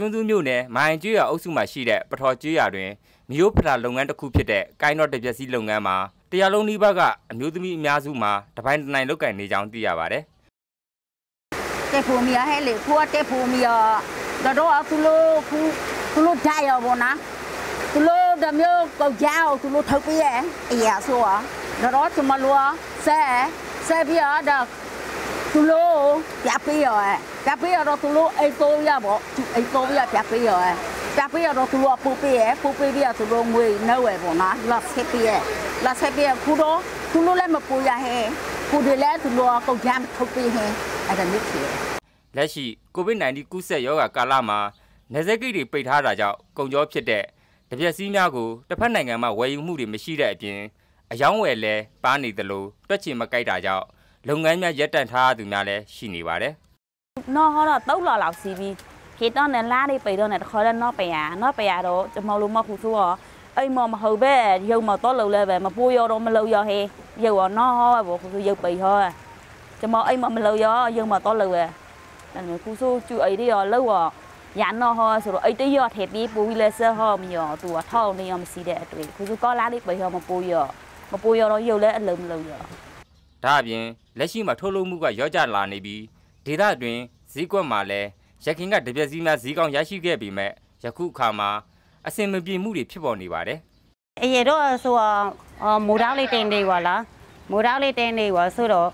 ကျွန်းစုမြို့နယ်မိုင်ကျွော်အုပ်စုမှာရှိတဲ့ပထော်ကျွော်တွင်မြို့ဖတာလုပ်ငန်းတစ်ခုဖြစ်တဲ့ကိုင်းတော်တပြက်စီလုပ်ငန်းမှာတရားလုံးနီးပါးကအမျိုးသမီးအများစုမှာတပိုင်းတနိုင်လောက်ကင်နေကြောင်းသိရပါတယ်။တက်ဖို့မရဟဲ့လေခုကတက်ဖို့မရတော့အခုလိုခုခုလိုဓာတ်ရောပေါ့နော်။ခုလိုဓမျိုးပေါက်ကြောက်ခုလိုထုတ်ပြရဲ့အရာဆိုတာတော့ကျွန်မလိုဆဲဆဲပြရတော့ခုလိုပြပေးရောအဲပြပေးရောတော့သူတို့အိမ်သုံးရပေါ့သူအိမ်သုံးရပြပေးရောအဲပြပေးရောတော့သူတို့ပူပေးရပူပေးပြီးတော့သူတို့ငွေနှုတ်ရပေါ့နော်လာဆက်ပြရလာဆက်ပြခုတော့သူတို့လည်းမပူရဟဲခုဒီလည်းသူတို့ကောက်ကြမ်းထုတ်ပေးဟဲအဲ့ဒါမျိုးဖြစ်လက်ရှိ COVID-19 ကူးစက်ရောဂါကာလမှာနေဆက်ကိတွေပိတ်ထားတာကြောင့်ကုန်ကြောဖြစ်တဲ့တပြက်စီးများကိုတစ်ဖက်နိုင်ငံမှာဝယ်ယူမှုတွေမရှိတဲ့အပြင်အယောင်းဝယ်လဲပါနေသလိုတွက်ချင်မကိုက်တာကြောင့်လုပ်ငန်းများရပ်တန့်ထားသူများလည်းရှိနေပါတယ်။နော်ဟောတော့တုတ်လော်လောက်စီးပြီးခေတ္တနဲ့လားတွေပိတော့နဲ့တခေါ်တော့နော်ပရာနော်ပရာတော့ကျွန်မလိုမဟုတ်ဆိုတော့အိမ်မမဟုတ်ပဲရုပ်မတော့လုံလဲပဲမပိုးရောတော့မလုံရောဟေးရုပ်ရောနော်ဟောပဲခုဆိုရုပ်ပိဟောကျွန်မအိမ်မမလုံရောရုပ်မတော့လုံပဲဒါမျိုးခုဆိုကျူအိမ်တွေရောလုံရောရန်တော့ဟောဆိုတော့အိတ်တရထဲပြီးပူပြီးလဲဆဟောမရောသူကထောက်နေရောမစီတဲ့အတွေ့ခုစကောလာလေးပဲရောမပူရောမပူရောတော့ရုပ်လဲအလုံးမလုံးရောဒါအပြင်လက်ရှိမှာထုတ်လုပ်မှုကရော့ကျလာနေပြီးဒေသတွင်ဈေးကွက်မှာလည်းရခင်ကတပြက်စီးများဈေးကောင်းရရှိခဲ့ပေမဲ့ယခုအခါမှာအဆင်မပြေမှုတွေဖြစ်ပေါ်နေပါတယ်။အရင်တော့ဆိုမိုးတောင်းလေးတင်နေပါလား။မိုးတောင်းလေးတင်နေပါဆိုတော့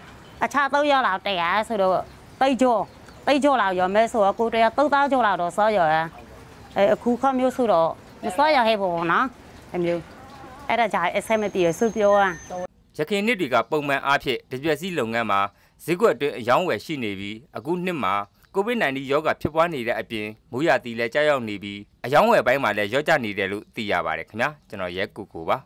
အခြား၃ရောက်လောက်တရဆိုတော့ပိတ်ကျော်ပိတ်ကျော်လောက်ရောမဲဆိုတော့ကိုတရ၃သားကျော်လောက်တော့စောရောရ။အဲအခုခမျိုးဆိုတော့မစောရဟဲ့ပေါ့နော်။အမျိုးအဲ့ဒါကြာအဆင်မပြေဆုပြောရ။ရခိုင်နှစ်တွေကပုံမှန်အားဖြင့်တပြက်စီလုပ်ငန်းမှာဈေးကွက်တွင်အယောင်းဝယ်ရှိနေပြီးအခုနှစ်မှာကိုဗစ် -19 ရောဂါဖြစ်ပွားနေတဲ့အပြင်မိုးရာသီလည်းကြောက်ရောက်နေပြီးအယောင်းဝယ်ပိုင်းမှာလည်းရော့ကျနေတယ်လို့သိရပါတယ်ခင်ဗျာကျွန်တော်ရဲကူကူပါ